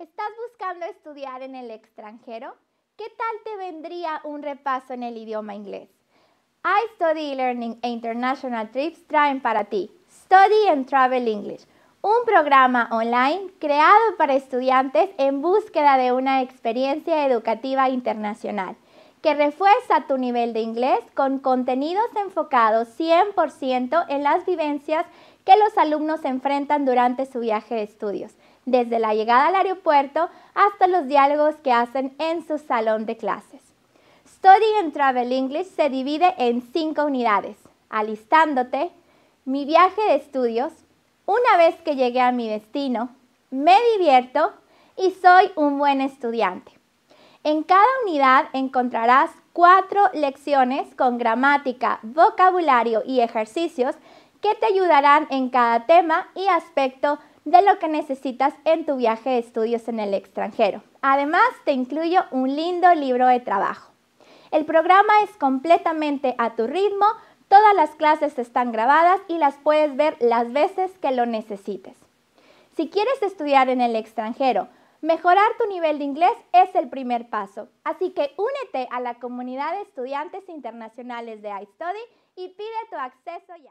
¿Estás buscando estudiar en el extranjero? ¿Qué tal te vendría un repaso en el idioma inglés? iStudy Learning e International Trips traen para ti Study and Travel English, un programa online creado para estudiantes en búsqueda de una experiencia educativa internacional que refuerza tu nivel de inglés con contenidos enfocados 100% en las vivencias que los alumnos enfrentan durante su viaje de estudios desde la llegada al aeropuerto hasta los diálogos que hacen en su salón de clases. Study and Travel English se divide en cinco unidades. Alistándote, mi viaje de estudios, una vez que llegué a mi destino, me divierto y soy un buen estudiante. En cada unidad encontrarás cuatro lecciones con gramática, vocabulario y ejercicios que te ayudarán en cada tema y aspecto de lo que necesitas en tu viaje de estudios en el extranjero. Además, te incluyo un lindo libro de trabajo. El programa es completamente a tu ritmo, todas las clases están grabadas y las puedes ver las veces que lo necesites. Si quieres estudiar en el extranjero, mejorar tu nivel de inglés es el primer paso. Así que únete a la comunidad de estudiantes internacionales de iStudy y pide tu acceso ya.